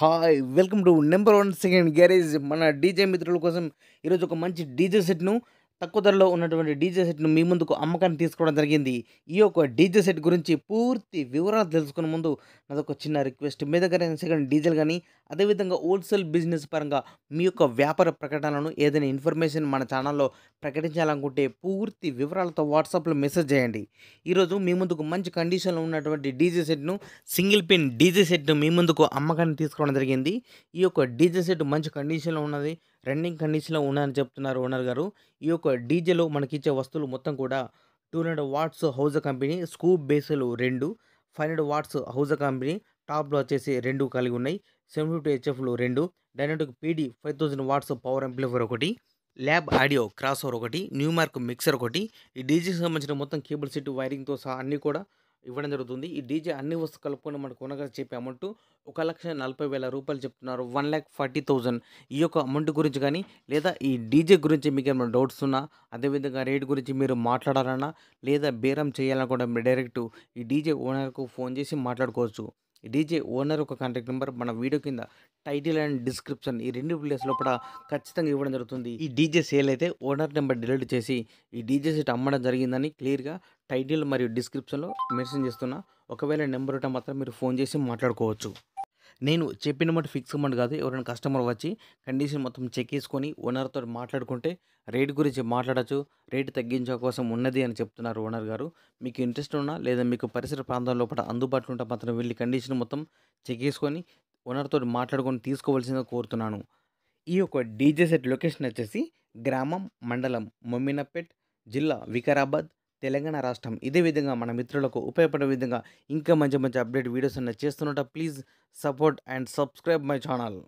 hi welcome to number one second garage మన DJ మిత్రుల కోసం ఈరోజు ఒక మంచి డీజే సెట్ను తక్కువ ధరలో ఉన్నటువంటి డీజే సెట్ను మీ ముందుకు అమ్మకాన్ని తీసుకోవడం జరిగింది ఈ యొక్క డీజే సెట్ గురించి పూర్తి వివరాలు తెలుసుకునే ముందు నాదొక చిన్న రిక్వెస్ట్ మీ దగ్గర సెకండ్ డీజిల్ కానీ అదేవిధంగా హోల్సేల్ బిజినెస్ పరంగా మీ యొక్క వ్యాపార ప్రకటనలను ఏదైనా ఇన్ఫర్మేషన్ మన ఛానల్లో ప్రకటించాలనుకుంటే పూర్తి వివరాలతో వాట్సాప్లో మెసేజ్ చేయండి ఈరోజు మీ ముందుకు మంచి కండిషన్లో ఉన్నటువంటి డీజే సెట్ను సింగిల్ పిన్ డీజే సెట్ను మీ ముందుకు అమ్మకాన్ని తీసుకోవడం జరిగింది ఈ యొక్క డీజే సెట్ మంచి కండిషన్లో ఉన్నది రన్నింగ్ కండిషన్లో ఉన్నాయని చెప్తున్నారు ఓనర్ గారు ఈ యొక్క డీజేలో మనకిచ్చే వస్తువులు మొత్తం కూడా టూ హండ్రెడ్ వాట్స్ హౌజ కంపెనీ స్కూప్ బేసులు రెండు ఫైవ్ హండ్రెడ్ వాట్స్ హౌజ కంపెనీ టాప్లో వచ్చేసి రెండు కలిగి ఉన్నాయి సెవెన్ ఫిఫ్టీ హెచ్ఎఫ్లు రెండు డైనటిక్ PD five thousand watts power amplifier ఒకటి ల్యాబ్ ఆడియో క్రాస్ ఓవర్ ఒకటి న్యూమార్క్ మిక్సర్ ఒకటి ఈ డీజీకి సంబంధించిన మొత్తం కేబుల్ సెట్ వైరింగ్తో సహా అన్నీ కూడా ఇవ్వడం జరుగుతుంది ఈ డీజే అన్ని వస్తువు కలుపుకొని మనకు కొనగా చెప్పే అమౌంట్ ఒక లక్ష నలభై వేల రూపాయలు చెప్తున్నారు వన్ ల్యాక్ ఫార్టీ థౌజండ్ ఈ యొక్క అమౌంట్ గురించి కానీ లేదా ఈ డీజే గురించి మీకు ఏమైనా డౌట్స్ ఉన్నా అదేవిధంగా రేట్ గురించి మీరు మాట్లాడాలన్నా లేదా బేరం చేయాలన్నా కూడా మీరు డైరెక్ట్ ఈ డీజే ఓనర్కు ఫోన్ చేసి మాట్లాడుకోవచ్చు డీజే ఓనర్ ఒక కాంటాక్ట్ నెంబర్ మన వీడియో కింద టైటిల్ అండ్ డిస్క్రిప్షన్ ఈ రెండు ప్లేస్ లోపల ఖచ్చితంగా ఇవ్వడం జరుగుతుంది ఈ డీజే సేల్ అయితే ఓనర్ నెంబర్ డిలీట్ చేసి ఈ డీజే సెట్ అమ్మడం జరిగిందని క్లియర్గా టైటిల్ మరియు డిస్క్రిప్షన్లో మెన్షన్ చేస్తున్నా ఒకవేళ నెంబర్ ఉంటే మాత్రం మీరు ఫోన్ చేసి మాట్లాడుకోవచ్చు నేను చెప్పిన మటు ఫిక్స్ అమౌంట్ కాదు ఎవరైనా కస్టమర్ వచ్చి కండిషన్ మొత్తం చెక్ చేసుకొని ఓనర్తో మాట్లాడుకుంటే రేట్ గురించి మాట్లాడచ్చు రేట్ తగ్గించే కోసం ఉన్నది అని చెప్తున్నారు ఓనర్ గారు మీకు ఇంట్రెస్ట్ ఉన్నా లేదా మీకు పరిసర ప్రాంతం లోపల అందుబాటులో ఉంటే మాత్రం వెళ్ళి కండిషన్ మొత్తం చెక్ చేసుకొని ఓనర్తో మాట్లాడుకొని తీసుకోవాల్సిందిగా కోరుతున్నాను ఈ యొక్క డీజే సెట్ లొకేషన్ వచ్చేసి గ్రామం మండలం మొమ్మినపేట్ జిల్లా వికారాబాద్ తెలంగాణ రాష్ట్రం ఇదే విధంగా మన మిత్రులకు ఉపయోగపడే విధంగా ఇంకా మంచి మంచి అప్డేట్ వీడియోస్ అన్న చేస్తున్నట్టు please support and subscribe my channel